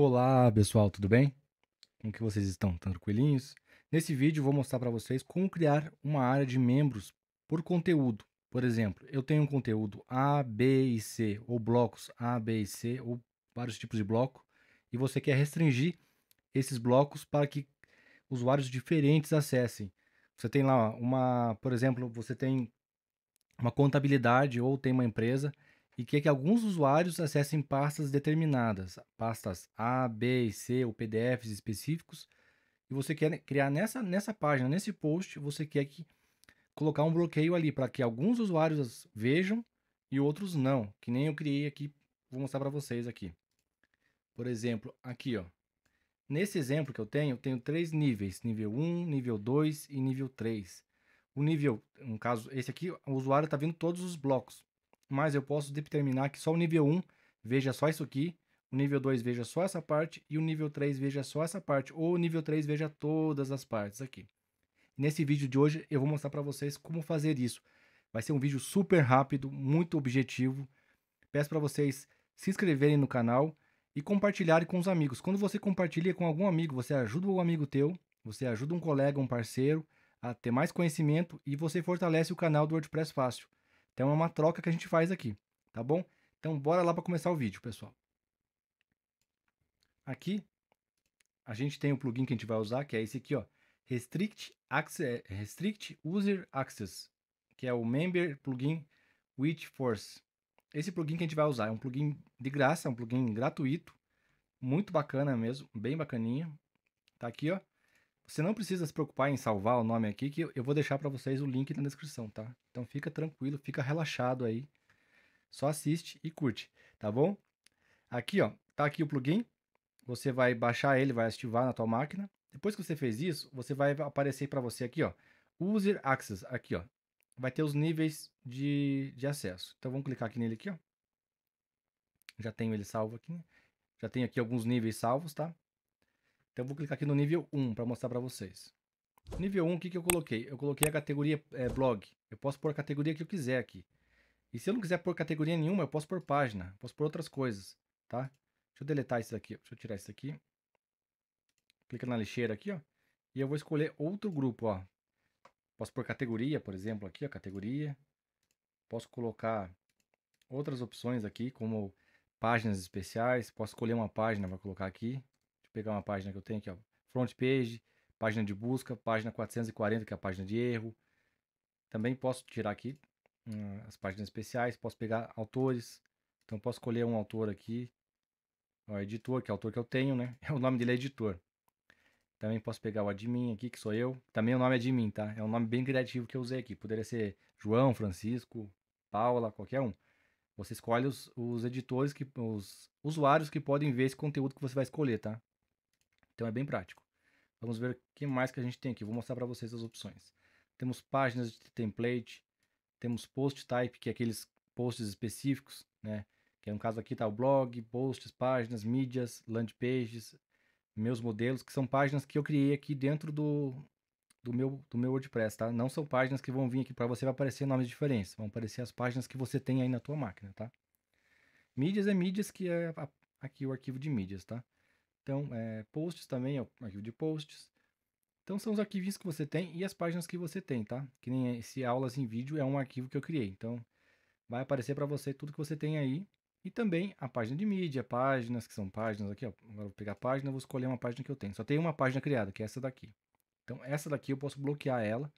Olá pessoal, tudo bem? Como que vocês estão? Tranquilinhos? Nesse vídeo vou mostrar para vocês como criar uma área de membros por conteúdo. Por exemplo, eu tenho um conteúdo A, B e C, ou blocos A, B e C, ou vários tipos de bloco, e você quer restringir esses blocos para que usuários diferentes acessem. Você tem lá uma, por exemplo, você tem uma contabilidade ou tem uma empresa e quer que alguns usuários acessem pastas determinadas, pastas A, B e C ou PDFs específicos, e você quer né, criar nessa, nessa página, nesse post, você quer que colocar um bloqueio ali para que alguns usuários vejam e outros não, que nem eu criei aqui, vou mostrar para vocês aqui. Por exemplo, aqui, ó. Nesse exemplo que eu tenho, eu tenho três níveis, nível 1, nível 2 e nível 3. O nível, no caso, esse aqui, o usuário está vendo todos os blocos mas eu posso determinar que só o nível 1 veja só isso aqui, o nível 2 veja só essa parte e o nível 3 veja só essa parte, ou o nível 3 veja todas as partes aqui. Nesse vídeo de hoje eu vou mostrar para vocês como fazer isso. Vai ser um vídeo super rápido, muito objetivo. Peço para vocês se inscreverem no canal e compartilharem com os amigos. Quando você compartilha com algum amigo, você ajuda um amigo teu, você ajuda um colega, um parceiro a ter mais conhecimento e você fortalece o canal do WordPress Fácil. Então é uma troca que a gente faz aqui, tá bom? Então bora lá para começar o vídeo, pessoal. Aqui a gente tem o plugin que a gente vai usar, que é esse aqui, ó, Restrict, Access, é, Restrict User Access, que é o Member Plugin With Force. Esse plugin que a gente vai usar é um plugin de graça, é um plugin gratuito, muito bacana mesmo, bem bacaninha. Tá aqui, ó. Você não precisa se preocupar em salvar o nome aqui, que eu vou deixar para vocês o link na descrição, tá? Então fica tranquilo, fica relaxado aí. Só assiste e curte, tá bom? Aqui, ó, tá aqui o plugin. Você vai baixar ele, vai ativar na tua máquina. Depois que você fez isso, você vai aparecer para você aqui, ó, User Access, aqui, ó. Vai ter os níveis de, de acesso. Então vamos clicar aqui nele aqui, ó. Já tenho ele salvo aqui, Já tenho aqui alguns níveis salvos, tá? Então eu vou clicar aqui no nível 1 para mostrar para vocês. Nível 1, o que, que eu coloquei? Eu coloquei a categoria é, blog. Eu posso pôr a categoria que eu quiser aqui. E se eu não quiser pôr categoria nenhuma, eu posso pôr página, posso pôr outras coisas, tá? Deixa eu deletar isso daqui, deixa eu tirar isso daqui. Clica na lixeira aqui, ó. E eu vou escolher outro grupo, ó. Posso pôr categoria, por exemplo, aqui, ó, categoria. Posso colocar outras opções aqui, como páginas especiais. Posso escolher uma página, vou colocar aqui pegar uma página que eu tenho aqui, ó, front page, página de busca, página 440, que é a página de erro. Também posso tirar aqui hum, as páginas especiais, posso pegar autores. Então posso escolher um autor aqui, ó, editor, que é o autor que eu tenho, né? É o nome dele é editor. Também posso pegar o admin aqui, que sou eu. Também o nome é admin, tá? É um nome bem criativo que eu usei aqui. Poderia ser João, Francisco, Paula, qualquer um. Você escolhe os, os editores, que, os usuários que podem ver esse conteúdo que você vai escolher, tá? Então é bem prático. Vamos ver o que mais que a gente tem aqui. Vou mostrar para vocês as opções. Temos páginas de template, temos post type, que é aqueles posts específicos, né? Que é, no caso aqui tá o blog, posts, páginas, mídias, land pages, meus modelos, que são páginas que eu criei aqui dentro do, do, meu, do meu WordPress, tá? Não são páginas que vão vir aqui para você, vai aparecer nomes diferentes, vão aparecer as páginas que você tem aí na tua máquina, tá? Mídias é mídias, que é aqui o arquivo de mídias, tá? Então, é, posts também, é o arquivo de posts. Então, são os arquivinhos que você tem e as páginas que você tem, tá? Que nem esse aulas em vídeo é um arquivo que eu criei. Então, vai aparecer para você tudo que você tem aí. E também a página de mídia, páginas, que são páginas aqui, ó. Agora vou pegar a página, vou escolher uma página que eu tenho. Só tem uma página criada, que é essa daqui. Então, essa daqui eu posso bloquear ela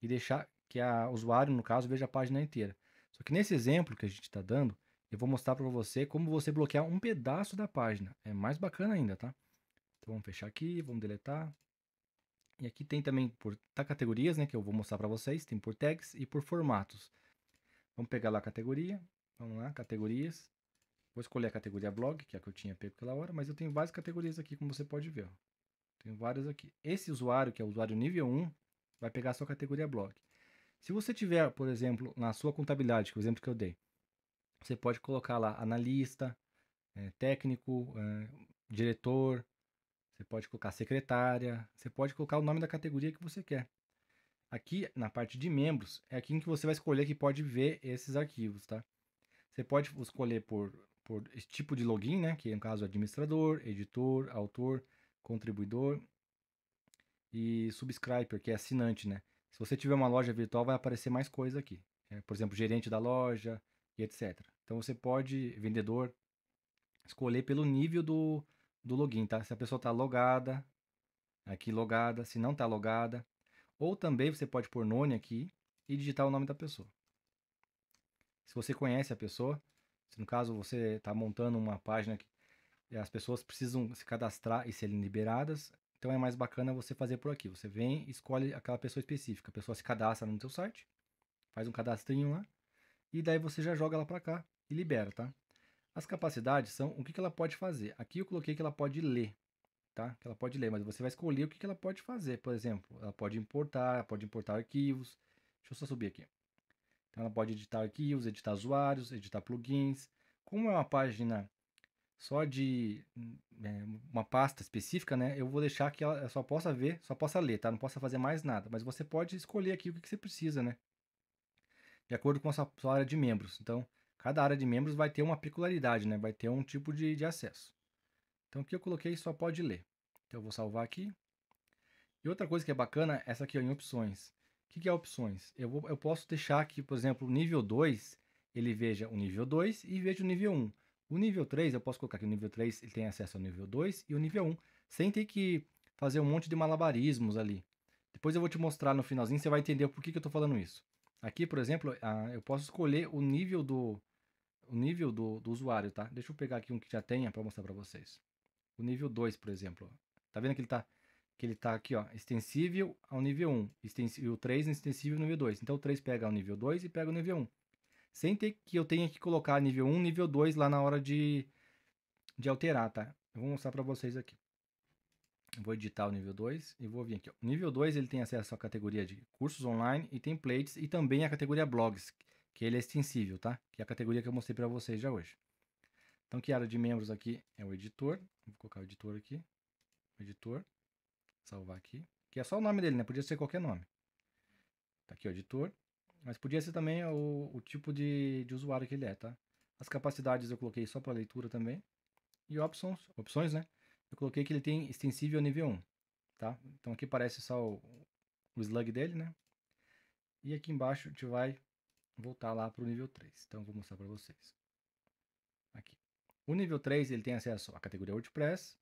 e deixar que o usuário, no caso, veja a página inteira. Só que nesse exemplo que a gente está dando, eu vou mostrar para você como você bloquear um pedaço da página. É mais bacana ainda, tá? Então vamos fechar aqui, vamos deletar. E aqui tem também por tá, categorias, né, que eu vou mostrar para vocês. Tem por tags e por formatos. Vamos pegar lá a categoria. Vamos lá, categorias. Vou escolher a categoria blog, que é a que eu tinha pego aquela hora, mas eu tenho várias categorias aqui, como você pode ver. Tenho várias aqui. Esse usuário, que é o usuário nível 1, vai pegar a sua categoria blog. Se você tiver, por exemplo, na sua contabilidade, que é o exemplo que eu dei, você pode colocar lá analista, é, técnico, é, diretor, você pode colocar secretária, você pode colocar o nome da categoria que você quer. Aqui na parte de membros é aqui em que você vai escolher que pode ver esses arquivos, tá? Você pode escolher por, por esse tipo de login, né? Que é no caso administrador, editor, autor, contribuidor e subscriber, que é assinante, né? Se você tiver uma loja virtual, vai aparecer mais coisa aqui. É, por exemplo, gerente da loja, e etc. Então você pode, vendedor, escolher pelo nível do, do login, tá? Se a pessoa está logada, aqui logada, se não está logada. Ou também você pode pôr nome aqui e digitar o nome da pessoa. Se você conhece a pessoa, se no caso você está montando uma página que as pessoas precisam se cadastrar e serem liberadas, então é mais bacana você fazer por aqui. Você vem, escolhe aquela pessoa específica. A pessoa se cadastra no seu site, faz um cadastrinho lá, e daí você já joga ela para cá e libera, tá? As capacidades são o que, ela pode fazer. Aqui eu coloquei que ela pode ler, tá? Que ela pode ler, mas você vai escolher o que, ela pode fazer. Por exemplo, ela pode importar, ela pode importar arquivos. Deixa eu só subir aqui. Então ela pode editar arquivos, editar usuários, editar plugins. Como é uma página só de é, uma pasta específica, né? Eu vou deixar que ela só possa ver, só possa ler, tá? Não possa fazer mais nada. Mas você pode escolher aqui o que você precisa, né? de acordo com a sua, sua área de membros. Então, cada área de membros vai ter uma peculiaridade, né? vai ter um tipo de, de acesso. Então, o que eu coloquei só pode ler. Então, eu vou salvar aqui. E outra coisa que é bacana, essa aqui ó, em opções. O que, que é opções? Eu, vou, eu posso deixar aqui, por exemplo, o nível 2, ele veja o nível 2 e veja o nível 1. O nível 3, eu posso colocar que o nível 3 ele tem acesso ao nível 2 e o nível 1, sem ter que fazer um monte de malabarismos ali. Depois eu vou te mostrar no finalzinho, você vai entender por que, que eu estou falando isso. Aqui, por exemplo, ah, eu posso escolher o nível do o nível do, do usuário, tá? Deixa eu pegar aqui um que já tenha para mostrar para vocês. O nível 2, por exemplo. Tá vendo que ele tá que ele tá aqui, ó, extensível ao nível 1, e o 3 extensível ao nível 2. Então o 3 pega o nível 2 e pega o nível 1. Sem ter que eu tenha que colocar nível 1, nível 2 lá na hora de de alterar, tá? Eu vou mostrar para vocês aqui vou editar o nível 2 e vou vir aqui. Ó. O nível 2 ele tem acesso à categoria de cursos online e templates e também à categoria blogs, que ele é extensível, tá? Que é a categoria que eu mostrei para vocês já hoje. Então, que área de membros aqui é o editor. Vou colocar o editor aqui. Editor. Salvar aqui. Que é só o nome dele, né? Podia ser qualquer nome. Tá aqui o editor. Mas podia ser também o, o tipo de, de usuário que ele é, tá? As capacidades eu coloquei só para leitura também. E opções, opções, né? eu coloquei que ele tem extensível nível 1, tá? Então aqui parece só o, o slug dele, né? E aqui embaixo a gente vai voltar lá para o nível 3. Então vou mostrar para vocês. Aqui. O nível 3 ele tem acesso à categoria WordPress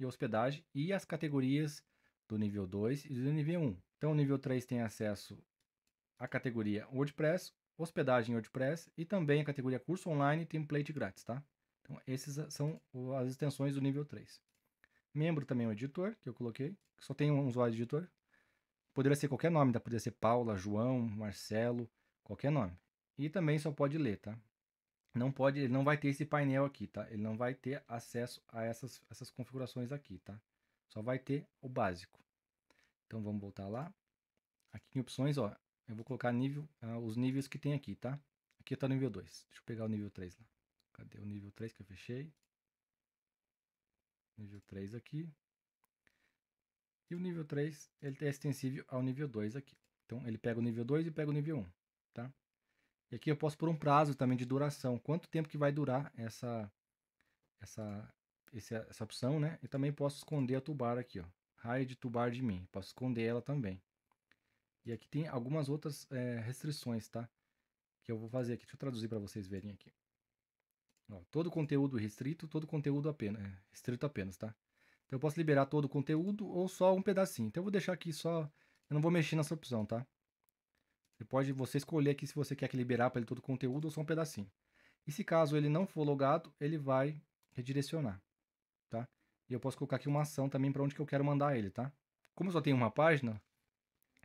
e hospedagem e as categorias do nível 2 e do nível 1. Então o nível 3 tem acesso à categoria WordPress, hospedagem WordPress e também a categoria curso online e template grátis, tá? Então essas são as extensões do nível 3. Membro também é um editor, que eu coloquei. só tem um usuário de editor. Poderia ser qualquer nome, tá? Poderia ser Paula, João, Marcelo, qualquer nome. E também só pode ler, tá? Não pode, ele não vai ter esse painel aqui, tá? Ele não vai ter acesso a essas, essas configurações aqui, tá? Só vai ter o básico. Então vamos voltar lá. Aqui em opções, ó, eu vou colocar nível, ah, os níveis que tem aqui, tá? Aqui tá no nível 2. Deixa eu pegar o nível 3 lá. Cadê o nível 3 que eu fechei? Nível 3 aqui. E o nível 3, ele é extensível ao nível 2 aqui. Então, ele pega o nível 2 e pega o nível 1, tá? E aqui eu posso pôr um prazo também de duração. Quanto tempo que vai durar essa, essa, essa, essa opção, né? E também posso esconder a toolbar aqui, ó. Raio de toolbar de mim. Posso esconder ela também. E aqui tem algumas outras é, restrições, tá? Que eu vou fazer aqui. Deixa eu traduzir para vocês verem aqui. Ó, todo conteúdo restrito, todo conteúdo apenas, é, restrito apenas, tá? Então eu posso liberar todo o conteúdo ou só um pedacinho. Então eu vou deixar aqui só, eu não vou mexer nessa opção, tá? Você pode você escolher aqui se você quer que liberar para ele todo o conteúdo ou só um pedacinho. E se caso ele não for logado, ele vai redirecionar, tá? E eu posso colocar aqui uma ação também para onde que eu quero mandar ele, tá? Como eu só tenho uma página,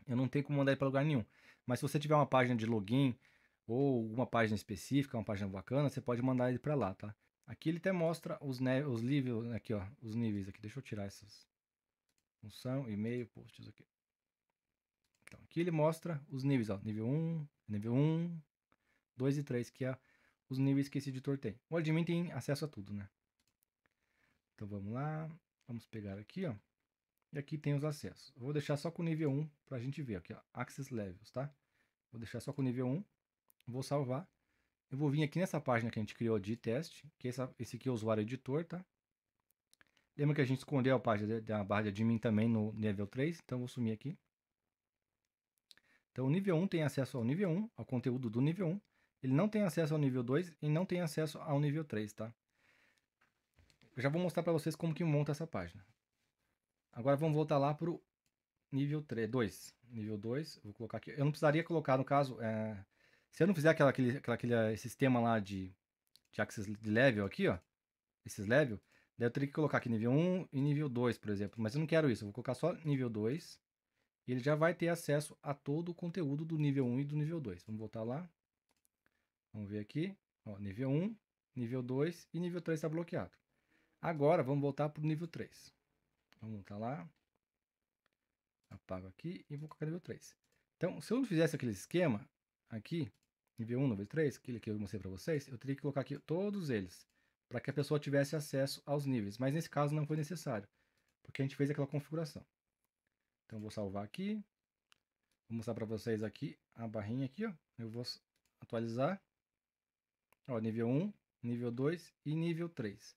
eu não tenho como mandar ele para lugar nenhum. Mas se você tiver uma página de login, ou uma página específica, uma página bacana, você pode mandar ele para lá, tá? Aqui ele até mostra os, os níveis, aqui ó, os níveis aqui. Deixa eu tirar essas função, e-mail, posts aqui. Então, aqui ele mostra os níveis, ó, nível 1, nível 1, 2 e 3, que é os níveis que esse editor tem. O admin tem acesso a tudo, né? Então vamos lá, vamos pegar aqui, ó. E aqui tem os acessos. Eu vou deixar só com o nível 1 para a gente ver aqui, ó, Access Levels, tá? Vou deixar só com o nível 1 vou salvar. Eu vou vir aqui nessa página que a gente criou de teste, que essa, esse aqui é o usuário editor, tá? Lembra que a gente escondeu a página da barra de admin também no nível 3, então vou sumir aqui. Então o nível 1 tem acesso ao nível 1, ao conteúdo do nível 1. Ele não tem acesso ao nível 2 e não tem acesso ao nível 3, tá? Eu já vou mostrar para vocês como que monta essa página. Agora vamos voltar lá pro nível 3, 2. Nível 2, vou colocar aqui. Eu não precisaria colocar, no caso, é, se eu não fizer aquela, aquele, aquela, aquele eh, sistema lá de, de axis de level aqui, ó, esses level, daí eu teria que colocar aqui nível 1 e nível 2, por exemplo. Mas eu não quero isso, eu vou colocar só nível 2 e ele já vai ter acesso a todo o conteúdo do nível 1 e do nível 2. Vamos voltar lá. Vamos ver aqui. Ó, nível 1, nível 2 e nível 3 está bloqueado. Agora vamos voltar para o nível 3. Vamos voltar lá. Apago aqui e vou colocar nível 3. Então, se eu não fizesse aquele esquema aqui, nível 1, nível 3, aquele que eu mostrei para vocês, eu teria que colocar aqui todos eles, para que a pessoa tivesse acesso aos níveis. Mas nesse caso não foi necessário, porque a gente fez aquela configuração. Então vou salvar aqui. Vou mostrar para vocês aqui a barrinha aqui, ó. Eu vou atualizar. Ó, nível 1, nível 2 e nível 3.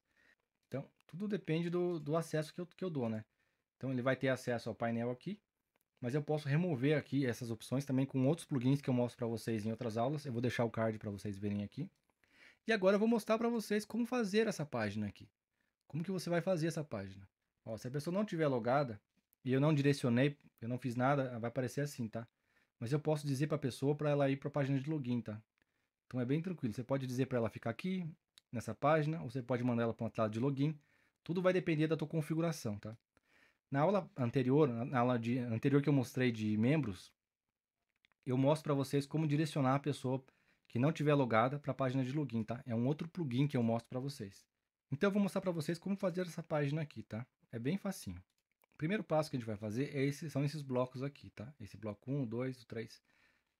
Então, tudo depende do, do acesso que eu, que eu dou, né? Então ele vai ter acesso ao painel aqui, mas eu posso remover aqui essas opções também com outros plugins que eu mostro para vocês em outras aulas. Eu vou deixar o card para vocês verem aqui. E agora eu vou mostrar para vocês como fazer essa página aqui. Como que você vai fazer essa página? Ó, se a pessoa não tiver logada e eu não direcionei, eu não fiz nada, vai aparecer assim, tá? Mas eu posso dizer para a pessoa para ela ir para a página de login, tá? Então é bem tranquilo. Você pode dizer para ela ficar aqui nessa página ou você pode mandar ela para uma tela de login. Tudo vai depender da tua configuração, tá? Na aula anterior, na aula de, anterior que eu mostrei de membros, eu mostro para vocês como direcionar a pessoa que não tiver logada para a página de login, tá? É um outro plugin que eu mostro para vocês. Então eu vou mostrar para vocês como fazer essa página aqui, tá? É bem facinho. O primeiro passo que a gente vai fazer é esse, são esses blocos aqui, tá? Esse bloco 1, 2, 3.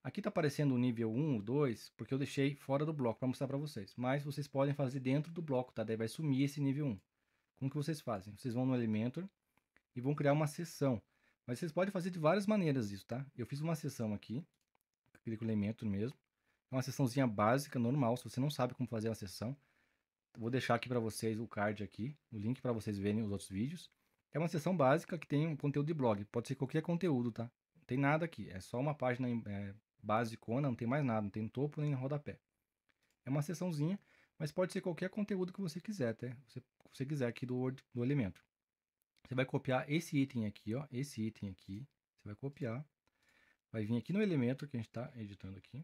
Aqui está aparecendo o nível 1, 2, porque eu deixei fora do bloco para mostrar para vocês. Mas vocês podem fazer dentro do bloco, tá? Daí vai sumir esse nível 1. Como que vocês fazem? Vocês vão no Elementor, e vão criar uma sessão. Mas vocês podem fazer de várias maneiras isso, tá? Eu fiz uma sessão aqui, clico no elemento mesmo. É uma sessãozinha básica, normal, se você não sabe como fazer uma sessão. Vou deixar aqui para vocês o card aqui, o link para vocês verem os outros vídeos. É uma sessão básica que tem um conteúdo de blog, pode ser qualquer conteúdo, tá? Não tem nada aqui, é só uma página é, basicona, não tem mais nada, não tem topo nem rodapé. É uma sessãozinha, mas pode ser qualquer conteúdo que você quiser, até tá? você, você quiser aqui do, do elemento. Você vai copiar esse item aqui, ó. Esse item aqui. Você vai copiar. Vai vir aqui no elemento que a gente está editando aqui.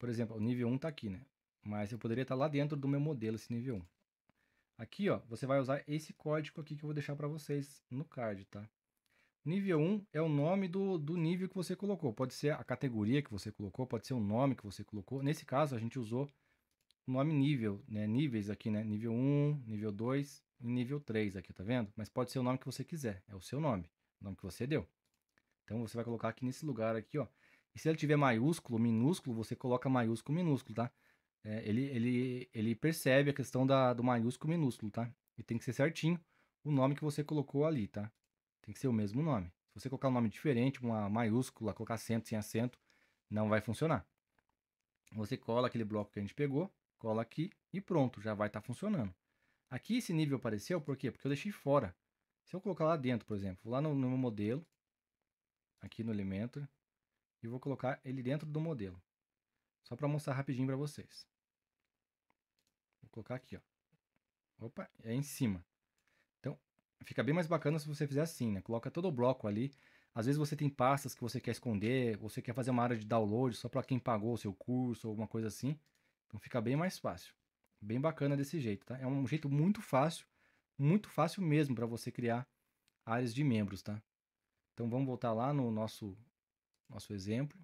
Por exemplo, o nível 1 está aqui, né? Mas eu poderia estar tá lá dentro do meu modelo esse nível 1. Aqui, ó, você vai usar esse código aqui que eu vou deixar para vocês no card, tá? Nível 1 é o nome do, do nível que você colocou. Pode ser a categoria que você colocou, pode ser o nome que você colocou. Nesse caso, a gente usou o nome nível, né? Níveis aqui, né? Nível 1, nível 2 nível 3 aqui, tá vendo? Mas pode ser o nome que você quiser, é o seu nome, o nome que você deu. Então você vai colocar aqui nesse lugar aqui, ó. E se ele tiver maiúsculo, minúsculo, você coloca maiúsculo, minúsculo, tá? É, ele, ele, ele percebe a questão da, do maiúsculo, minúsculo, tá? E tem que ser certinho o nome que você colocou ali, tá? Tem que ser o mesmo nome. Se você colocar um nome diferente, uma maiúscula, colocar acento sem acento, não vai funcionar. Você cola aquele bloco que a gente pegou, cola aqui e pronto, já vai estar tá funcionando. Aqui esse nível apareceu, por quê? Porque eu deixei fora. Se eu colocar lá dentro, por exemplo, vou lá no, no meu modelo, aqui no elemento, e vou colocar ele dentro do modelo. Só para mostrar rapidinho para vocês. Vou colocar aqui, ó. Opa, é em cima. Então, fica bem mais bacana se você fizer assim, né? Coloca todo o bloco ali. Às vezes você tem pastas que você quer esconder, você quer fazer uma área de download só para quem pagou o seu curso ou alguma coisa assim. Então fica bem mais fácil. Bem bacana desse jeito, tá? É um jeito muito fácil, muito fácil mesmo para você criar áreas de membros, tá? Então vamos voltar lá no nosso nosso exemplo.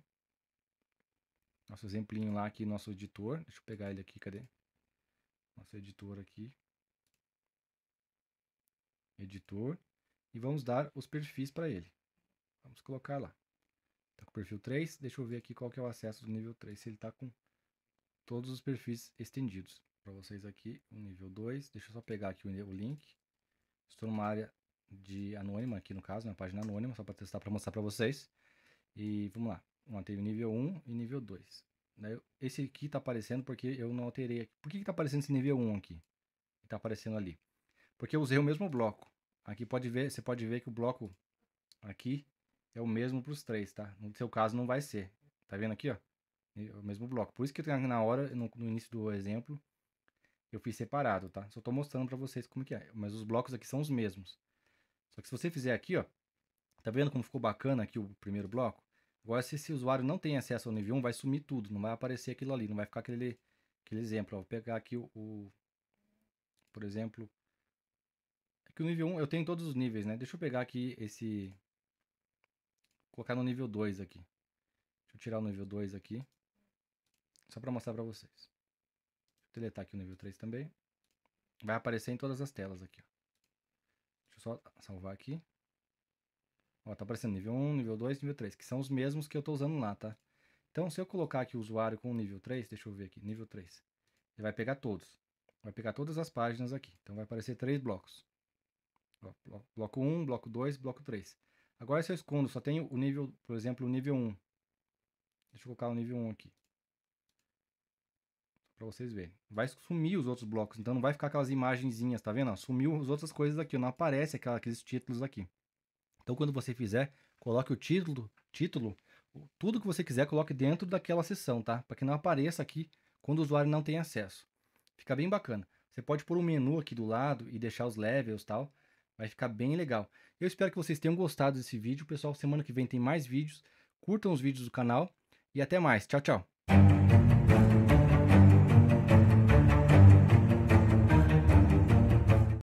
Nosso exemplinho lá aqui, nosso editor. Deixa eu pegar ele aqui, cadê? Nosso editor aqui. Editor. E vamos dar os perfis para ele. Vamos colocar lá. Está com o perfil 3. Deixa eu ver aqui qual que é o acesso do nível 3, se ele está com todos os perfis estendidos para vocês aqui o nível 2. Deixa eu só pegar aqui o link. Estou numa área de anônima aqui no caso, na né, página anônima, só para testar, para mostrar para vocês. E vamos lá, mantei o nível 1 um e nível 2. Esse aqui está aparecendo porque eu não alterei Por que está aparecendo esse nível 1 um aqui? Está aparecendo ali. Porque eu usei o mesmo bloco. Aqui pode ver, você pode ver que o bloco aqui é o mesmo para os três, tá? No seu caso não vai ser. Tá vendo aqui, ó? É o mesmo bloco. Por isso que na hora, no, no início do exemplo, eu fiz separado, tá? Só tô mostrando para vocês como que é. Mas os blocos aqui são os mesmos. Só que se você fizer aqui, ó. Tá vendo como ficou bacana aqui o primeiro bloco? Agora, se esse usuário não tem acesso ao nível 1, vai sumir tudo. Não vai aparecer aquilo ali. Não vai ficar aquele, aquele exemplo. Ó. Vou pegar aqui o, o... Por exemplo... Aqui é o nível 1, eu tenho todos os níveis, né? Deixa eu pegar aqui esse... Vou colocar no nível 2 aqui. Deixa eu tirar o nível 2 aqui. Só para mostrar para vocês deletar aqui o nível 3 também. Vai aparecer em todas as telas aqui. Ó. Deixa eu só salvar aqui. Ó, tá aparecendo nível 1, nível 2, nível 3, que são os mesmos que eu tô usando lá, tá? Então, se eu colocar aqui o usuário com o nível 3, deixa eu ver aqui, nível 3. Ele vai pegar todos. Vai pegar todas as páginas aqui. Então, vai aparecer três blocos. Ó, bloco 1, bloco 2, bloco 3. Agora, se eu escondo, só tenho o nível, por exemplo, o nível 1. Deixa eu colocar o nível 1 aqui para vocês verem. Vai sumir os outros blocos, então não vai ficar aquelas imagenzinhas, tá vendo? Sumiu as outras coisas aqui, não aparece aquela, aqueles títulos aqui. Então quando você fizer, coloque o título, título, tudo que você quiser, coloque dentro daquela seção, tá? Para que não apareça aqui quando o usuário não tem acesso. Fica bem bacana. Você pode pôr um menu aqui do lado e deixar os levels e tal. Vai ficar bem legal. Eu espero que vocês tenham gostado desse vídeo. Pessoal, semana que vem tem mais vídeos. Curtam os vídeos do canal e até mais. Tchau, tchau.